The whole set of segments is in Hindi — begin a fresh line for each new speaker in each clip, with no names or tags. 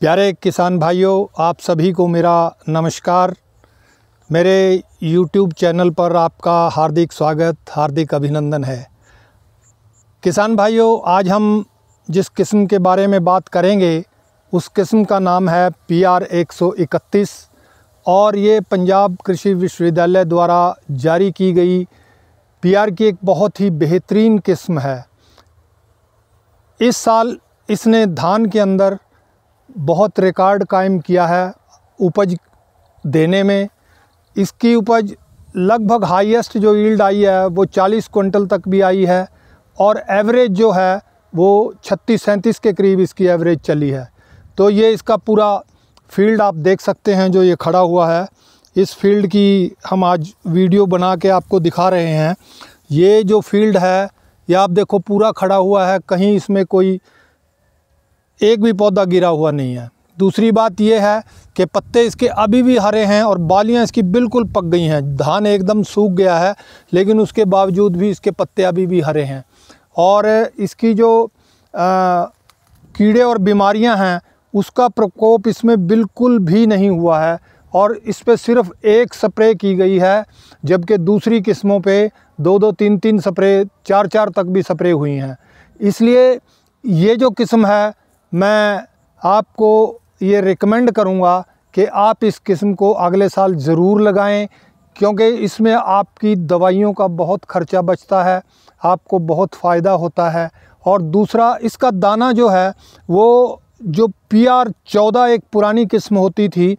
प्यारे किसान भाइयों आप सभी को मेरा नमस्कार मेरे YouTube चैनल पर आपका हार्दिक स्वागत हार्दिक अभिनंदन है किसान भाइयों आज हम जिस किस्म के बारे में बात करेंगे उस किस्म का नाम है पी आर इकतीस और ये पंजाब कृषि विश्वविद्यालय द्वारा जारी की गई पी आर की एक बहुत ही बेहतरीन किस्म है इस साल इसने धान के अंदर बहुत रिकॉर्ड कायम किया है उपज देने में इसकी उपज लगभग हाईएस्ट जो ईल्ड आई है वो 40 क्विंटल तक भी आई है और एवरेज जो है वो 36 सैंतीस के करीब इसकी एवरेज चली है तो ये इसका पूरा फील्ड आप देख सकते हैं जो ये खड़ा हुआ है इस फील्ड की हम आज वीडियो बना के आपको दिखा रहे हैं ये जो फील्ड है ये आप देखो पूरा खड़ा हुआ है कहीं इसमें कोई एक भी पौधा गिरा हुआ नहीं है दूसरी बात यह है कि पत्ते इसके अभी भी हरे हैं और बालियां इसकी बिल्कुल पक गई हैं धान एकदम सूख गया है लेकिन उसके बावजूद भी इसके पत्ते अभी भी हरे हैं और इसकी जो आ, कीड़े और बीमारियां हैं उसका प्रकोप इसमें बिल्कुल भी नहीं हुआ है और इस पर सिर्फ एक स्प्रे की गई है जबकि दूसरी किस्मों पर दो दो तीन तीन स्प्रे चार चार तक भी स्प्रे हुई हैं इसलिए ये जो किस्म है मैं आपको ये रिकमेंड करूँगा कि आप इस किस्म को अगले साल ज़रूर लगाएं क्योंकि इसमें आपकी दवाइयों का बहुत खर्चा बचता है आपको बहुत फ़ायदा होता है और दूसरा इसका दाना जो है वो जो पी आर चौदह एक पुरानी किस्म होती थी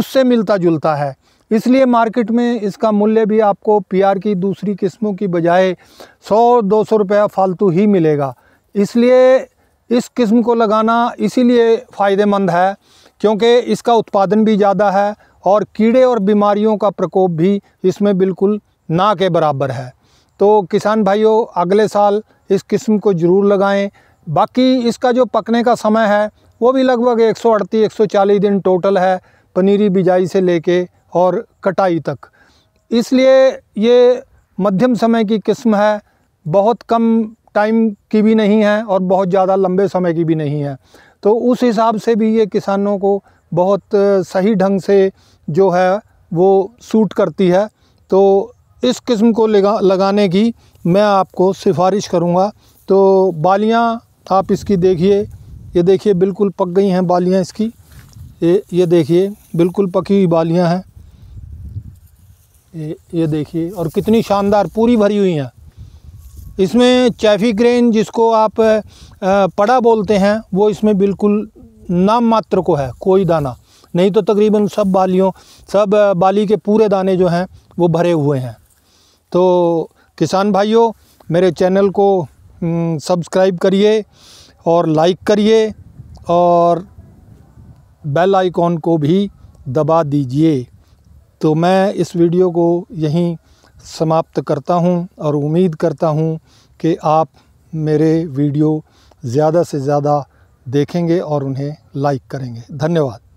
उससे मिलता जुलता है इसलिए मार्केट में इसका मूल्य भी आपको पी आर की दूसरी किस्मों की बजाय सौ दो सौ रुपया फालतू ही मिलेगा इसलिए इस किस्म को लगाना इसीलिए फ़ायदेमंद है क्योंकि इसका उत्पादन भी ज़्यादा है और कीड़े और बीमारियों का प्रकोप भी इसमें बिल्कुल ना के बराबर है तो किसान भाइयों अगले साल इस किस्म को ज़रूर लगाएं बाकी इसका जो पकने का समय है वो भी लगभग सौ 140 दिन टोटल है पनीरी बिजाई से लेके और कटाई तक इसलिए ये मध्यम समय की किस्म है बहुत कम टाइम की भी नहीं है और बहुत ज़्यादा लंबे समय की भी नहीं है तो उस हिसाब से भी ये किसानों को बहुत सही ढंग से जो है वो सूट करती है तो इस किस्म को लगाने की मैं आपको सिफारिश करूँगा तो बालियाँ आप इसकी देखिए ये देखिए बिल्कुल पक गई हैं बालियाँ इसकी ये ये देखिए बिल्कुल पकी हुई बालियाँ हैं ये ये देखिए और कितनी शानदार पूरी भरी हुई हैं इसमें चैफी ग्रेन जिसको आप पड़ा बोलते हैं वो इसमें बिल्कुल नाम मात्र को है कोई दाना नहीं तो तकरीबन सब बालियों सब बाली के पूरे दाने जो हैं वो भरे हुए हैं तो किसान भाइयों मेरे चैनल को सब्सक्राइब करिए और लाइक करिए और बेल आइकॉन को भी दबा दीजिए तो मैं इस वीडियो को यहीं समाप्त करता हूं और उम्मीद करता हूं कि आप मेरे वीडियो ज़्यादा से ज़्यादा देखेंगे और उन्हें लाइक करेंगे धन्यवाद